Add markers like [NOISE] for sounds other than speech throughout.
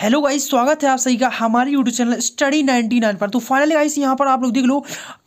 Hello guys स्वागत है आप सही का हमारे यूट्यूब चैनल स्टडी 99 पर तो फाइनली गाइस यहाँ पर आप लोग देख लो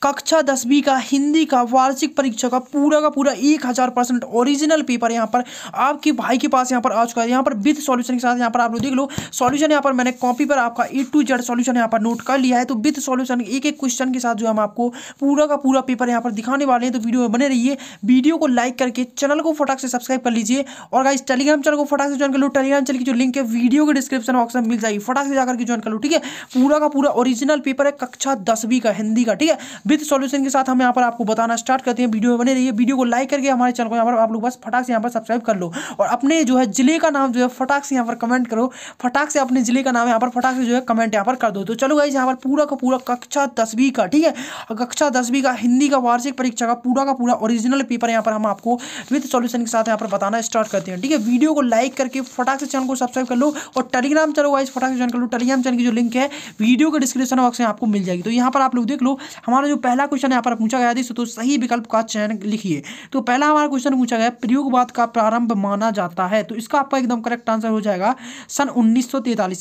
कक्षा दसवीं का हिंदी का वार्षिक परीक्षा का पूरा का पूरा एक हज़ार परसेंट ओरिजिनल पेपर यहाँ पर आपके भाई के पास यहाँ पर आ चुका है यहाँ पर विथ सॉल्यूशन के साथ यहाँ पर आप लोग देख लो सॉल्यूशन यहाँ पर मैंने कॉपी पर आपका ए टू जेड सॉल्यूशन यहाँ पर नोट कर लिया है तो विथ सॉल्यूशन एक एक क्वेश्चन के साथ जो हम आपको पूरा का पूरा पेपर यहाँ पर दिखाने वाले हैं तो वीडियो में बने रहिए वीडियो को लाइक करके चैनल को फटाक से सब्सक्राइब कर लीजिए और गाइस टेलीग्राम चैनल को फटाक से ज्वाइन कर लो टेलीग्राम चैनल की जो लिंक है वीडियो के डिस्क्रिप्शन बॉक्स में मिल जाएगी फटाक से जाकर के ज्वाइन कर लो ठीक है पूरा का पूरा ओरिजिनल पेपर है कक्षा दसवीं का हिंदी का ठीक है विद सोल्यूशन के साथ हम यहाँ पर आपको बताना स्टार्ट करते हैं वीडियो में बने रहिए वीडियो को लाइक करके हमारे चैनल को यहाँ पर आप लोग बस फटाक से यहाँ पर सब्सक्राइब कर लो और अपने जो है जिले का नाम जो है फटाक से यहाँ पर कमेंट करो फटाक से अपने जिले का नाम यहाँ पर फटाक से जो है कमेंट यहाँ पर कर दो तो चलो गाइज यहाँ पर पूरा का पूरा कक्षा दसवीं का ठीक है कक्षा दसवीं का हिंदी का वार्षिक परीक्षा का पूरा का पूरा ओरिजिनल पेपर यहाँ पर हम आपको विद सोल्यूशन के साथ यहाँ पर बताना स्टार्ट करते हैं ठीक है वीडियो को लाइक करके फटाक से चैनल को सब्सक्राइब कर लो और टेलीग्राम चैनल करो वाइज फटाक से ज्वाइन कर लो टेलीग्राम चैनल की जो लिंक है वीडियो के डिस्क्रिप्शन बॉक्स में आपको मिल जाएगी तो यहाँ पर आप लोग देख लो हमारा जो पहला क्वेश्चन यहाँ पर पूछा गया था तो सही विकल्प का चयन लिखिए तो पहला हमारा क्वेश्चन पूछा गया प्रयोगवाद का प्रारंभ माना जाता है तो इसका आपका एकदम करेक्ट आंसर हो जाएगा सन उन्नीस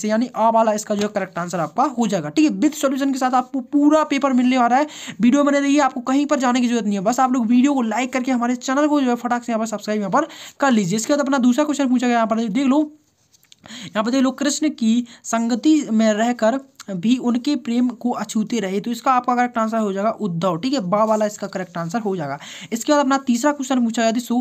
से यानी आ वाला इसका जो करेक्ट आंसर आपका हो जाएगा ठीक है विथ सोल्यूशन के साथ आपको पूरा पेपर मिलने वाला है वीडियो बने रहिए आपको कहीं पर जाने की जरूरत नहीं है बस आप लोग वीडियो को लाइक करके हमारे चैनल को जो है फटाक से यहाँ पर सब्सक्राइब यहाँ पर कर लीजिए इसके बाद अपना दूसरा क्वेश्चन पूछा गया यहाँ पर देख लो यहाँ पर देखिए लोग कृष्ण की संगति में रहकर भी उनके प्रेम को अछूते रहे तो इसका आपका करेक्ट आंसर हो जाएगा उद्धव ठीक है बा वाला इसका करेक्ट आंसर हो जाएगा इसके बाद अपना तीसरा क्वेश्चन पूछा यदि सो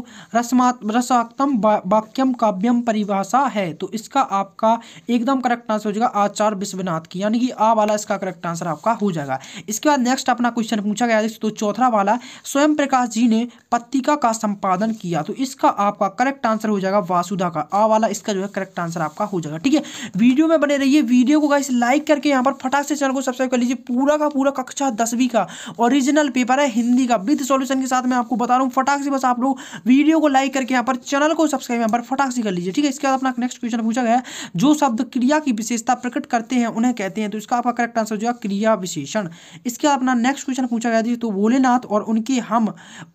वाक्यम काव्यम परिभाषा है तो इसका आपका एकदम करेक्ट आंसर हो जाएगा आचार्य विश्वनाथ की यानी कि आ वाला इसका करेक्ट आंसर आपका हो जाएगा इसके बाद नेक्स्ट अपना क्वेश्चन पूछा गया तो चौथा वाला स्वयं प्रकाश जी ने पत्रिका का संपादन किया तो इसका आपका करेक्ट आंसर हो जाएगा वासुधा का आ वाला इसका जो है करेक्ट आंसर आपका हो जाएगा ठीक है वीडियो में बने रहिए वीडियो को गाइस लाइक करके यहाँ पर फटाक से चैनल को सब्सक्राइब कर लीजिए पूरा का पूरा कक्षा दसवीं का ओरिजिनल पेपर है हिंदी का विद सॉल्यूशन के साथ मैं आपको बता रहा हूँ फटाक से बस आप लोग वीडियो को लाइक करके यहाँ पर चैनल को सब्सक्राइब यहाँ पर फटाक से कर लीजिए ठीक है इसके बाद अपना नेक्स्ट क्वेश्चन पूछा गया जो शब्द क्रिया की विशेषता प्रकट करते हैं उन्हें कहते हैं तो इसका आपका करेक्ट आंसर जो है क्रिया विशेषण इसके बाद अपना नेक्स्ट क्वेश्चन पूछा गया जी तो भोलेनाथ और उनके हम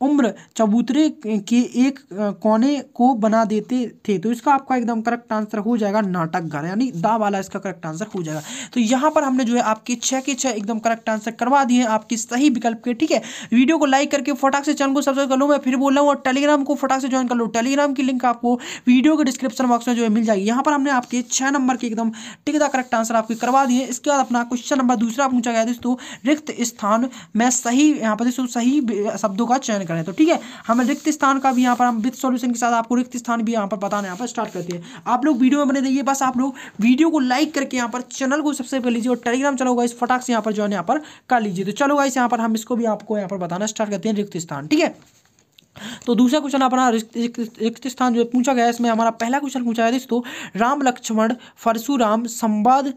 उम्र चबूतरे के एक कोने को बना देते थे तो इसका आपका एकदम करेक्ट आंसर हो जाएगा नाटक घर यानी दा वाला इसका करेक्ट आंसर हो जाएगा तो यहाँ यहाँ पर हमने जो है आपकी छः की छः एकदम करेक्ट आंसर करवा दिए आपकी सही विकल्प के ठीक है वीडियो को लाइक करके फटाक से चैनल को सब्सक्राइब कर लो मैं फिर बोल रहा हूँ और टेलीग्राम को फटाक से ज्वाइन कर लो टेलीग्राम की लिंक आपको वीडियो के डिस्क्रिप्शन बॉक्स में जो है मिल जाएगी यहाँ पर हमने आपके छः नंबर के एकदम टिकदा करेक्ट आंसर आपके करवा दिए इसके बाद अपना क्वेश्चन नंबर दूसरा पूछा गया दोस्तों रिक्त स्थान में सही यहाँ पर दोस्तों सही शब्दों का चयन करें तो ठीक है हमें रिक्त स्थान का भी यहाँ पर हम विथ सोल्यूशन के साथ आपको रिक्त स्थान भी यहाँ पर बताने यहाँ पर स्टार्ट करते हैं आप लोग वीडियो में बने रहिए बस आप लोग वीडियो को लाइक करके यहाँ पर चैनल को सबसे पहले लीजिए और टेलीग्राम चलो गाइस फटाक से यहाँ पर ज्वाइन यहाँ पर कर लीजिए तो चलो गाइस यहाँ पर हम इसको भी आपको यहाँ पर बताना स्टार्ट करते हैं रिक्त स्थान ठीक है तो दूसरा क्वेश्चन अपना रिक्त स्थान जो पूछा गया इसमें हमारा पहला क्वेश्चन पूछा गया दोस्तों राम लक्ष्मण परशुराम संवाद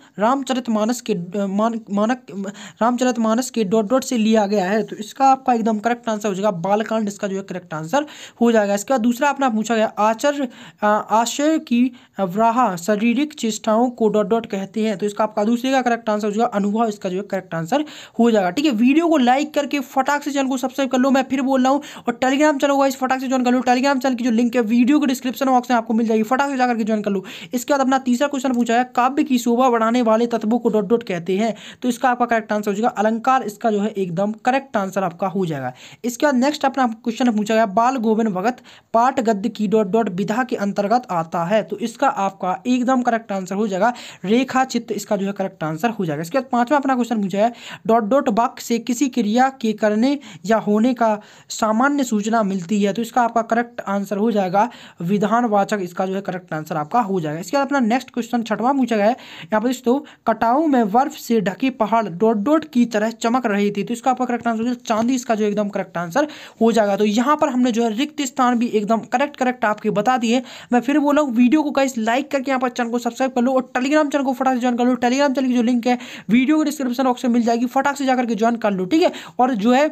मानस के मान, मानक मानस के डॉट डॉट से लिया गया है तो इसका आपका एकदम करेक्ट आंसर हो जाएगा बालकांड इसका जो है करेक्ट आंसर हो जाएगा इसके बाद दूसरा अपना पूछा गया आचर आशय की व्राहा शारीरिक चेष्टाओं को डॉट डॉट कहते हैं तो इसका आपका दूसरे का करेक्ट आंसर हो जाएगा अनुभव इसका जो है करेक्ट आंसर हो जाएगा ठीक है वीडियो को लाइक करके फटाक से चैनल को सब्सक्राइब कर लो मैं फिर बोल रहा हूँ और टेलीग्राम चैनल होगा इस फटाक से ज्वाइन कर लो टेलीग्राम चैनल की जो लिंक है वीडियो के डिस्क्रिप्शन बॉक्स में आपको मिल जाएगी फटाक से जाकर के ज्वाइन कर लो इसके बाद अपना तीसरा क्वेश्चन पूछा है काव्य की शोभा बढ़ाने वाले तत्वों को डॉट डॉट कहते हैं तो इसका आपका करेक्ट आंसर हो जाएगा अलंकार इसका जो है एकदम करेक्ट आंसर आपका हो जाएगा इसके बाद नेक्स्ट अपना क्वेश्चन पूछा गया बाल गोविंद भगत पाठ गद्य की डॉट डॉट विधा के अंतर्गत आता है तो इसका आपका एकदम करेक्ट आंसर हो जाएगा रेखा चित्र इसका जो है करेक्ट आंसर हो जाएगा इसके बाद पांचवा अपना क्वेश्चन पूछा है डॉट डॉट वाक्य से किसी क्रिया के करने या होने का सामान्य सूचना मिलती है तो इसका आपका करेक्ट आंसर हो जाएगा विधानवाचक इसका जो है करेक्ट आंसर आपका हो जाएगा इसके बाद अपना नेक्स्ट क्वेश्चन छठवां पूछा गया है यहाँ पर दोस्तों कटाऊ में बर्फ से ढकी पहाड़ डोट डोट की तरह चमक रही थी तो इसका आपका करेक्ट आंसर हो जाएगा चांदी इसका जो एकदम करेक्ट आंसर हो जाएगा तो यहाँ पर हमने जो है रिक्त स्थान भी एकदम करेक्ट करेक्ट आपके बता दिए मैं फिर बोला हूँ वीडियो को कैसे लाइक करके यहाँ पर चैनल को सब्सक्राइब कर लो और टेलीग्राम चैनल को फटाक से ज्वाइन कर लो टेलीग्राम चैनल की जो लिंक है वीडियो को डिस्क्रिप्शन बॉक्स में मिल जाएगी फटाक से जाकर के ज्वाइन कर लो ठीक है और जो है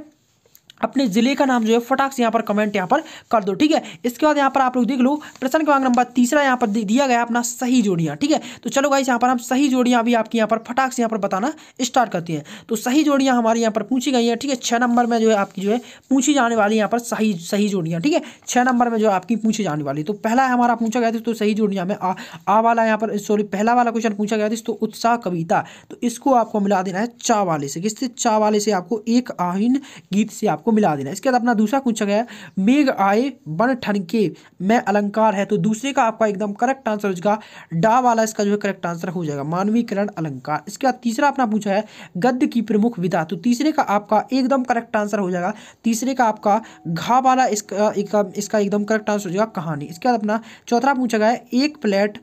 अपने जिले का नाम जो है फटाक से यहाँ पर कमेंट यहाँ पर कर दो ठीक है इसके बाद यहाँ पर आप लोग देख लो प्रश्न क्रमांक नंबर तीसरा यहाँ पर दिया गया अपना सही जोड़ियाँ ठीक है तो चलो गाइस यहाँ पर हम सही जोड़ियाँ भी आपकी यहाँ पर फटाक से यहाँ पर बताना स्टार्ट करती हैं तो सही जोड़ियाँ हमारे यहाँ पर पूछी गई हैं ठीक है छः नंबर में जो है आपकी जो है पूछी जाने वाली यहाँ पर सही सही जोड़ियाँ ठीक है छः नंबर में जो आपकी पूछी जाने वाली तो पहला हमारा पूछा गया था तो सही जोड़ियाँ में आ, वाला यहाँ पर सॉरी पहला वाला क्वेश्चन पूछा गया था तो उत्साह कविता तो इसको आपको मिला देना है चा वाले से किससे चा वाले से आपको एक आहीन गीत से आपको को मिला देना इसके बाद अपना दूसरा पूछा गया मेघ आए बन ठनके मैं अलंकार है तो दूसरे का आपका एकदम करेक्ट आंसर हो जाएगा डा वाला इसका जो है करेक्ट आंसर हो जाएगा मानवीकरण अलंकार इसके बाद तीसरा अपना पूछा है गद्य की प्रमुख विधा तो तीसरे का आपका एकदम करेक्ट आंसर हो जाएगा तीसरे का आपका घा वाला इसका इसका एकदम करेक्ट आंसर हो जाएगा कहानी इसके बाद अपना चौथा पूछा गया एक प्लेट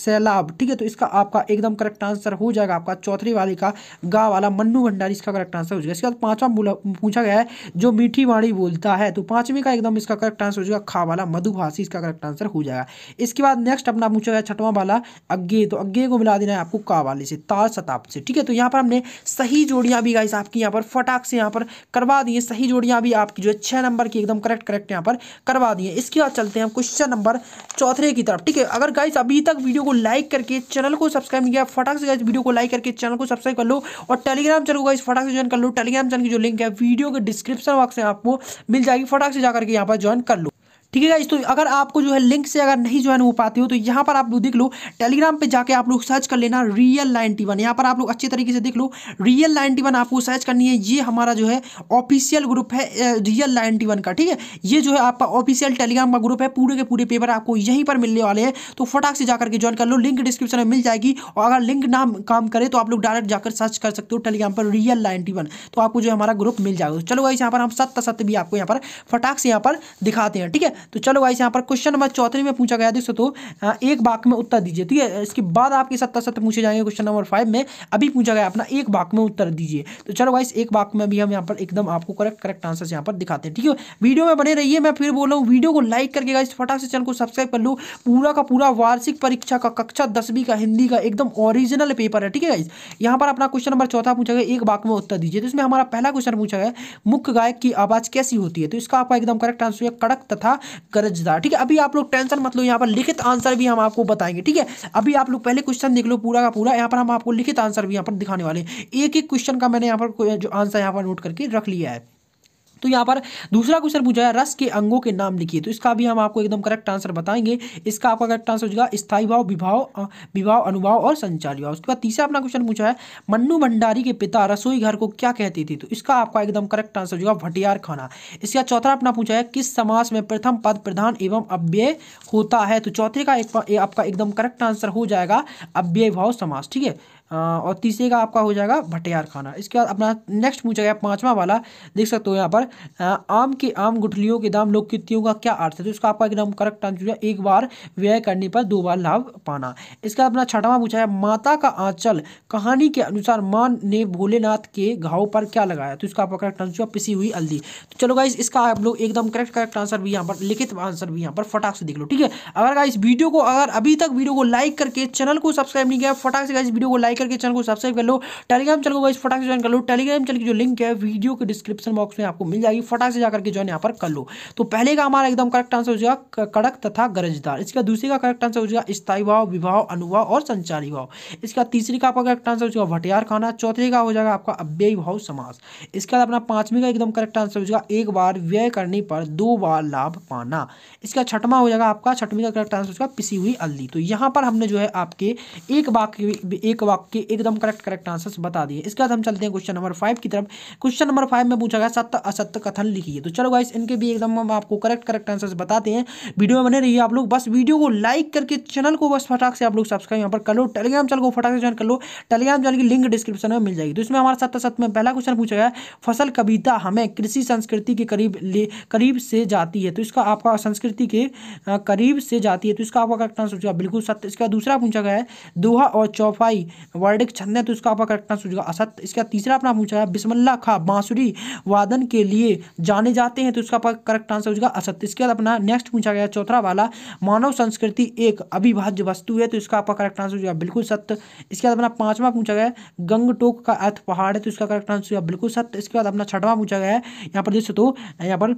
सैलाब ठीक है तो इसका आपका एकदम करेक्ट आंसर हो जाएगा आपका चौथे वाले का गा वाला मन्नू भंडारी इसका करेक्ट आंसर हो जाएगा इसके बाद पांचवा पूछा गया है जो जो मीठी वाणी बोलता है तो पांचवी का एकदम इसका करेक्ट आंसर हो जाएगा खा वाला मधुभाषी इसका करेक्ट आंसर हो जाएगा इसके बाद नेक्स्ट अपना पूछा गया छठवा वाला अग्ञे तो अग्ञे को मिला देना है आपको का वाले से ताल शताब से ठीक है तो यहाँ पर हमने सही जोड़ियाँ भी गाइस आपकी यहाँ पर फटाक से यहाँ पर करवा दिए सही जोड़ियाँ भी आपकी जो है छः नंबर की एकदम करेक्ट करेक्ट यहाँ पर करवा दिए इसके बाद चलते हैं हम क्वेश्चन नंबर चौथे की तरफ ठीक है अगर गाइस अभी तक वीडियो को लाइक करके चैनल को सब्सक्राइब नहीं किया फटाक से गाइस वीडियो को लाइक करके चैनल को सब्सक्राइब कर लो और टेलीग्राम चैनल को गाइस फटाक से ज्वाइन कर लो टेलीग्राम चैनल की जो लिंक है वीडियो के डिस्क्रिप्शन डिस्क्रिप्शन बॉक्स में आपको मिल जाएगी फटाक से जाकर के यहाँ पर ज्वाइन कर लो ठीक है इस तो अगर आपको जो है लिंक से अगर नहीं ज्वाइन हो पाते हो तो यहाँ पर आप लोग देख लो टेलीग्राम पे जाके आप लोग सर्च कर लेना रियल नाइनटी वन यहाँ पर आप लोग अच्छे तरीके से देख लो रियल नाइनटी वन आपको सर्च करनी है ये हमारा जो है ऑफिशियल ग्रुप है रियल नाइनटी वन का ठीक है ये जो है आपका ऑफिशियल टेलीग्राम का ग्रुप है पूरे के पूरे पेपर आपको यहीं पर मिलने वाले हैं तो फटाक से जाकर के ज्वाइन कर लो लिंक डिस्क्रिप्शन में मिल जाएगी और अगर लिंक ना काम करे तो आप लोग डायरेक्ट जाकर सर्च कर सकते हो टेलीग्राम पर रियल नाइनटी वन तो आपको जो हमारा ग्रुप मिल जाएगा तो चलो गाइस यहाँ पर हम सत्य सत्य भी आपको यहाँ पर फटाक से यहाँ पर दिखाते हैं ठीक है तो चलो गाइस यहाँ पर क्वेश्चन नंबर चौथे में पूछा गया दोस्तों तो एक वाक में उत्तर दीजिए ठीक है इसके बाद आपके सत्तर सत्र पूछे जाएंगे क्वेश्चन नंबर फाइव में अभी पूछा गया अपना एक वाक में उत्तर दीजिए तो चलो गाइस एक वाक में अभी हम यहाँ पर एकदम आपको करेक्ट करेक्ट आंसर यहाँ पर दिखाते हैं ठीक है वीडियो में बने रहिए मैं फिर बोल रहा हूँ वीडियो को लाइक करके गाइस फटाक से चैनल को सब्सक्राइब कर लो पूरा का पूरा वार्षिक परीक्षा का कक्षा दसवीं का हिंदी का एकदम ओरिजिनल पेपर है ठीक है गाइस यहाँ पर अपना क्वेश्चन नंबर चौथा पूछा गया एक वाक में उत्तर दीजिए तो इसमें हमारा पहला क्वेश्चन पूछा गया मुख्य गायक की आवाज़ कैसी होती है तो इसका आपका एकदम करेक्ट आंसर कड़क तथा कर्जदार ठीक है अभी आप लोग टेंशन मत लो यहाँ पर लिखित आंसर भी हम आपको बताएंगे ठीक है अभी आप लोग पहले क्वेश्चन देख लो पूरा का पूरा यहाँ पर हम आपको लिखित आंसर भी यहाँ पर दिखाने वाले हैं एक एक क्वेश्चन का मैंने यहाँ पर जो आंसर यहाँ पर नोट करके रख लिया है तो यहाँ पर दूसरा क्वेश्चन पूछा है रस के अंगों के नाम लिखिए तो इसका भी हम आपको एकदम करेक्ट आंसर बताएंगे इसका आपका करेक्ट आंसर हो जाएगा स्थायी भाव विभाव विभाव अनुभाव और संचारी भाव उसके बाद तीसरा अपना क्वेश्चन पूछा है मन्नू भंडारी के पिता रसोई घर को क्या कहती थी तो इसका आपका एकदम करेक्ट आंसर हो जाएगा भटियार खाना इसका चौथा अपना पूछा है किस समास में प्रथम पद प्रधान एवं अव्यय होता है तो चौथे का आपका एकदम करेक्ट आंसर हो जाएगा अव्यय भाव समास ठीक है और तीसरे का आपका हो जाएगा भटियार खाना इसके बाद अपना नेक्स्ट पूछा गया पांचवा वाला देख सकते हो यहाँ पर आम के आम गुठलियों के दाम लोक कृतियों का क्या अर्थ है तो इसका आपका एकदम करेक्ट आंसर है एक बार व्यय करने पर दो बार लाभ पाना इसके बाद अपना छठवां पूछा है माता का आंचल कहानी के अनुसार माँ ने भोलेनाथ के घाव पर क्या लगाया तो इसका आपका करेक्ट आंसर पिसी हुई हल्दी तो चलो गाइस इसका आप लोग एकदम करेक्ट करेक्ट आंसर भी यहाँ पर लिखित आंसर भी यहाँ पर फटाक से देख लो ठीक है अगर इस वीडियो को अगर अभी तक वीडियो को लाइक करके चैनल को सब्सक्राइब नहीं किया फटाक से इस वीडियो को लाइक लाइक करके चैनल को सब्सक्राइब कर लो टेलीग्राम चैनल को इस फटाक से ज्वाइन कर लो टेलीग्राम चैनल की जो लिंक है वीडियो के डिस्क्रिप्शन बॉक्स में आपको मिल जाएगी फटाक से जाकर के ज्वाइन यहाँ पर कर लो तो पहले का हमारा एकदम करेक्ट आंसर हो जाएगा कड़क तथा गरजदार इसका दूसरे का करेक्ट आंसर हो जाएगा स्थायी भाव विभाव अनुभव और संचारी भाव इसका तीसरे का आपका करेक्ट आंसर हो जाएगा भटियार खाना चौथे का हो जाएगा आपका अव्यय भाव समास इसके बाद अपना पांचवी का एकदम करेक्ट आंसर हो जाएगा एक बार व्यय करने पर दो बार लाभ पाना इसका छठवां हो जाएगा आपका छठवीं का करेक्ट आंसर हो जाएगा पिसी हुई हल्दी तो यहाँ पर हमने जो है आपके एक वाक्य एक वाक्य आपके एकदम करेक्ट करेक्ट आंसर्स बता दिए इसके बाद हम चलते हैं क्वेश्चन नंबर फाइव की तरफ क्वेश्चन नंबर फाइव में पूछा गया सत्य असत्य कथन लिखिए तो चलो गाइस इनके भी एकदम हम आपको करेक्ट करेक्ट आंसर्स बताते हैं वीडियो में बने रहिए आप लोग बस वीडियो को लाइक करके चैनल को बस फटाक से आप लोग सब्सक्राइब यहाँ पर कर लो टेलीग्राम चैनल को फटाक से ज्वाइन कर लो टेलीग्राम चैनल की लिंक डिस्क्रिप्शन में मिल जाएगी तो इसमें हमारा सत्य सत्य में पहला क्वेश्चन पूछा गया फसल कविता हमें कृषि संस्कृति के करीब करीब से जाती है तो इसका आपका संस्कृति के करीब से जाती है तो इसका आपका करेक्ट आंसर बिल्कुल सत्य इसका दूसरा पूछा गया है दोहा और चौपाई वर्डिक छंद है तो इसका आपका करेक्ट आंसर होगा असत इसका तीसरा अपना पूछा है बिस्मल्ला खा बांसुरी वादन के लिए जाने जाते हैं तो इसका आपका करेक्ट आंसर होगा असत इसके बाद अपना नेक्स्ट पूछा गया चौथा वाला मानव संस्कृति एक अविभाज्य वस्तु है तो इसका आपका करेक्ट आंसर होगा बिल्कुल सत्य इसके बाद अपना पांचवा पूछा गया गंगटोक का अर्थ पहाड़ है तो इसका करेक्ट आंसर होगा बिल्कुल सत्य इसके बाद अपना छठवां पूछा गया है यहाँ पर देख सकते हो यहाँ पर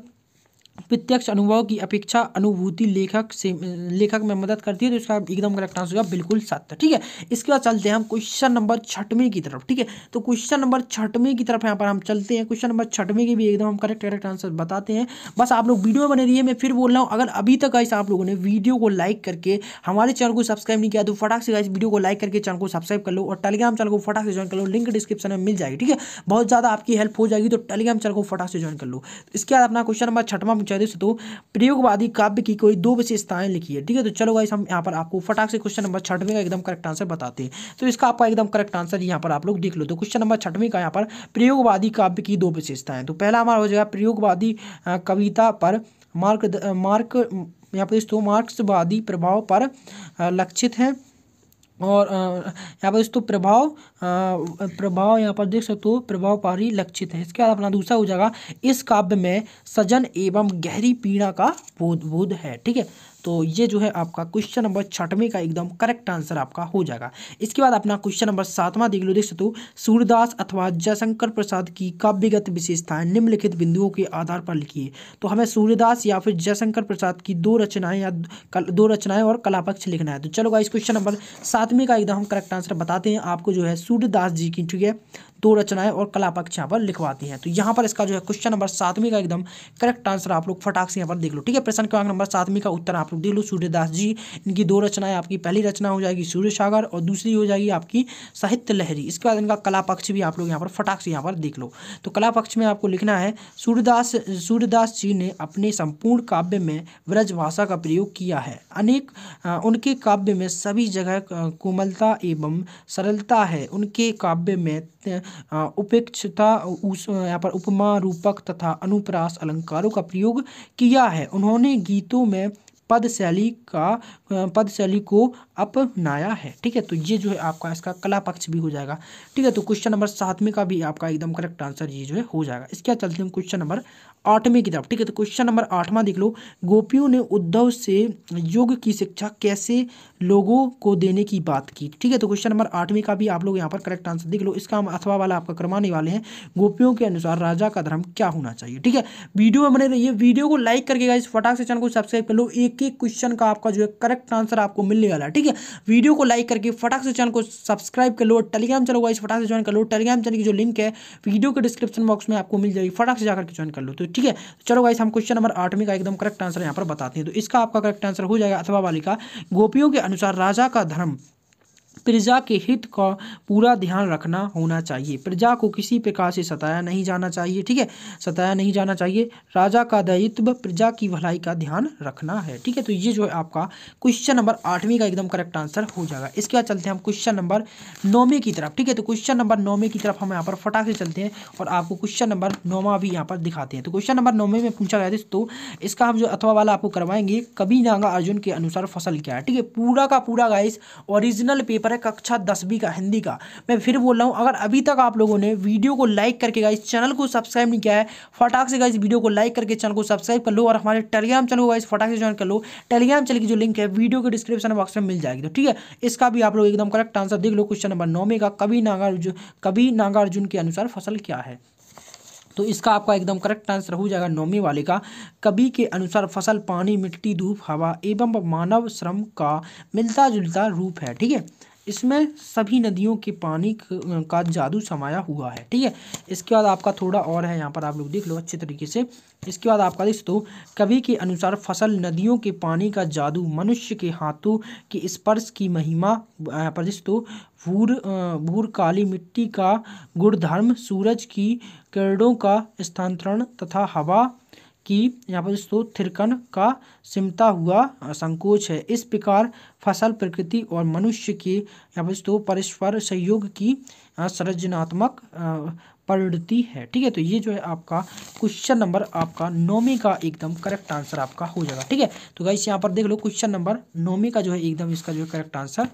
प्रत्यक्ष अनुभव की अपेक्षा अनुभूति लेखक से लेखक में मदद करती है तो इसका एकदम करेक्ट आंसर होगा बिल्कुल सत्य ठीक है इसके बाद चलते हैं हम क्वेश्चन नंबर छठवें की तरफ ठीक है तो क्वेश्चन नंबर छठवें की तरफ यहाँ पर हम चलते हैं क्वेश्चन नंबर छठवें की भी एकदम हम करेक्ट करेक्ट आंसर बताते हैं बस आप लोग वीडियो में बने रही मैं फिर बोल रहा हूँ अगर अभी तक ऐसे आप लोगों ने वीडियो को लाइक करके हमारे चैनल को सब्सक्राइब नहीं किया तो फटाक से इस वीडियो को लाइक करके चैनल को सब्सक्राइब कर लो और टेलीग्राम चैनल को फटाक से ज्वाइन कर लो लिंक डिस्क्रिप्शन में मिल जाएगी ठीक है बहुत ज़्यादा आपकी हेल्प हो जाएगी तो टेलीग्राम चैनल को फटाक से ज्वाइन कर लो इसके बाद अपना क्वेश्चन नंबर छठवा चौदह तो प्रयोगवादी काव्य की कोई दो विशेषताएं लिखी है ठीक है तो चलो गाइस हम यहाँ पर आपको फटाक से क्वेश्चन नंबर छठवें का एकदम करेक्ट आंसर बताते हैं तो इसका आपका एकदम करेक्ट आंसर यहाँ पर आप लोग देख लो तो क्वेश्चन नंबर छठवें का यहाँ पर प्रयोगवादी काव्य की दो विशेषताएं तो पहला हमारा हो जाएगा प्रयोगवादी कविता पर मार्क मार्क यहाँ पर दोस्तों मार्क्सवादी प्रभाव पर लक्षित हैं और यहाँ पर दोस्तों प्रभाव प्रभाव यहाँ पर देख सकते हो प्रभाव पारी लक्षित है इसके बाद अपना दूसरा हो जाएगा इस काव्य में सजन एवं गहरी पीड़ा का बोध बोध है ठीक है तो ये जो है आपका क्वेश्चन नंबर छठवें का एकदम करेक्ट आंसर आपका हो जाएगा इसके बाद अपना क्वेश्चन नंबर सातवां देख लो देख सकते हो सूर्यदास अथवा जयशंकर प्रसाद की काव्यगत विशेषताएं निम्नलिखित बिंदुओं के आधार पर लिखिए तो हमें सूर्यदास या फिर जयशंकर प्रसाद की दो रचनाएं या दो रचनाएं और कलापक्ष लिखना है तो चलो गाइस क्वेश्चन नंबर सातवें का एकदम हम करेक्ट आंसर बताते हैं आपको जो है सूर्यदास जी की ठीक है दो रचनाएं और कला पक्ष यहाँ पर लिखवाती हैं तो यहाँ पर इसका जो है क्वेश्चन नंबर सातवीं का एकदम करेक्ट आंसर आप लोग फटाक से यहाँ पर देख लो ठीक है प्रश्न क्रमांक नंबर सातवीं का उत्तर आप लोग देख लो सूर्यदास जी इनकी दो रचनाएं आपकी पहली रचना हो जाएगी सूर्य सागर और दूसरी हो जाएगी आपकी साहित्य लहरी इसके बाद इनका कला पक्ष भी आप लोग यहाँ पर फटाक से यहाँ पर देख लो तो कला पक्ष में आपको लिखना है सूर्यदास सूर्यदास जी ने अपने संपूर्ण काव्य में व्रज भाषा का प्रयोग किया है अनेक उनके काव्य में सभी जगह कोमलता एवं सरलता है उनके काव्य में सकते हैं उपेक्षता उस यहाँ पर उपमा रूपक तथा अनुप्रास अलंकारों का प्रयोग किया है उन्होंने गीतों में पद शैली का पद शैली को अपनाया है ठीक है तो ये जो है आपका इसका कला पक्ष भी हो जाएगा ठीक है तो क्वेश्चन नंबर सात में का भी आपका एकदम करेक्ट आंसर ये जो है हो जाएगा इसके बाद चलते हम क्वेश्चन नंबर आठवीं किताब ठीक है तो क्वेश्चन नंबर आठवां देख लो गोपियों ने उद्धव से योग की शिक्षा कैसे लोगों को देने की बात की ठीक है तो क्वेश्चन नंबर आठवीं का भी आप लोग यहाँ पर करेक्ट आंसर देख लो इसका हम अथवा वाला आपका करवाने वाले हैं गोपियों के अनुसार राजा का धर्म क्या होना चाहिए ठीक है वीडियो में बने रहिए वीडियो को लाइक करके इस फटाक से चैनल को सब्सक्राइब कर लो एक एक क्वेश्चन का आपका जो है करेक्ट आंसर आपको मिलने वाला है ठीक है वीडियो को लाइक करके फटाक से चैनल को सब्सक्राइब कर लो टेलीग्राम चैनल इस फटाक से ज्वाइन कर लो टेलीग्राम चैनल की जो लिंक है वीडियो के डिस्क्रिप्शन बॉक्स में आपको मिल जाएगी फटाक से जाकर ज्वाइन कर लो तो ठीक है तो चलो गाइस हम क्वेश्चन नंबर आठवीं का एकदम करेक्ट आंसर यहाँ पर बताते हैं तो इसका आपका करेक्ट आंसर हो जाएगा अथवा वाली का गोपियों के अनुसार राजा का धर्म प्रजा के हित का पूरा ध्यान रखना होना चाहिए प्रजा को किसी प्रकार से सताया नहीं जाना चाहिए ठीक है सताया नहीं जाना चाहिए राजा का दायित्व प्रजा की भलाई का ध्यान रखना है ठीक है तो ये जो है आपका क्वेश्चन नंबर आठवीं का एकदम करेक्ट आंसर हो जाएगा इसके बाद चलते हैं हम क्वेश्चन नंबर नौवीं की तरफ ठीक है तो क्वेश्चन नंबर नौवीं की तरफ हम यहाँ पर फटाक से चलते हैं और आपको क्वेश्चन नंबर नौवा भी यहाँ पर दिखाते हैं तो क्वेश्चन नंबर नौवीं में पूछा गया तो इसका हम जो अथवा वाला आपको करवाएंगे कभी नांगा अर्जुन के अनुसार फसल क्या है ठीक है पूरा का पूरा गाइस ओरिजिनल पेपर है है कक्षा दसवीं का हिंदी का मैं फिर बोल रहा हूँ अगर अभी तक आप लोगों ने वीडियो को लाइक करके गाइस चैनल को सब्सक्राइब नहीं किया है फटाक से गाइस वीडियो को लाइक करके चैनल को सब्सक्राइब कर लो और हमारे टेलीग्राम चैनल को गाइस फटाक से ज्वाइन कर लो टेलीग्राम चैनल की जो लिंक है वीडियो के डिस्क्रिप्शन बॉक्स में मिल जाएगी तो ठीक है इसका भी आप लोग एकदम करेक्ट आंसर देख लो क्वेश्चन नंबर नौ में का कभी नागार्जुन कभी नागार्जुन के अनुसार फसल क्या है तो इसका आपका एकदम करेक्ट आंसर हो जाएगा नौमी वाले का कभी के अनुसार फसल पानी मिट्टी धूप हवा एवं मानव श्रम का मिलता जुलता रूप है ठीक है इसमें सभी नदियों के पानी का जादू समाया हुआ है ठीक है इसके बाद आपका थोड़ा और है यहाँ पर आप लोग देख लो अच्छे तरीके से इसके बाद आपका देख तो कवि के अनुसार फसल नदियों के पानी का जादू मनुष्य के हाथों के स्पर्श की महिमा पर देख तो भूर भूर काली मिट्टी का गुणधर्म सूरज की किरणों का स्थानांतरण तथा हवा कि यहाँ पर दोस्तों थिरकन का सिमटा हुआ संकोच है इस प्रकार फसल प्रकृति और मनुष्य के यहाँ पर दोस्तों परस्पर सहयोग की सृजनात्मक पड़ती है ठीक है तो ये जो है आपका क्वेश्चन नंबर आपका नौमी का एकदम करेक्ट आंसर आपका हो जाएगा ठीक है तो गाइस यहाँ पर देख लो क्वेश्चन नंबर नौमी का जो है एकदम इसका जो है करेक्ट आंसर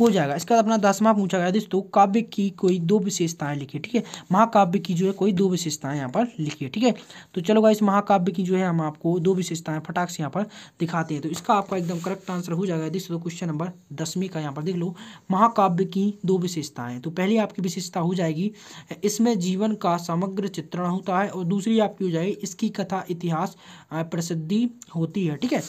हो जाएगा इसके बाद अपना दसवां पूछा गया दोस्तों काव्य की कोई दो विशेषताएं लिखिए ठीक है महाकाव्य की जो है कोई दो विशेषताएं यहाँ पर लिखिए ठीक है तो चलो गाइस महाकाव्य की जो है हम आपको दो विशेषताएं फटाक से यहाँ पर दिखाते हैं तो इसका आपका एकदम करेक्ट आंसर हो जाएगा दोस्तों क्वेश्चन नंबर दसवीं का यहाँ पर देख लो महाकाव्य की दो विशेषताएं तो पहली आपकी विशेषता हो जाएगी इसमें जीवन जीवन का समग्र चित्रण होता है और दूसरी आपकी हो जाएगी इसकी कथा इतिहास प्रसिद्धि होती है ठीक है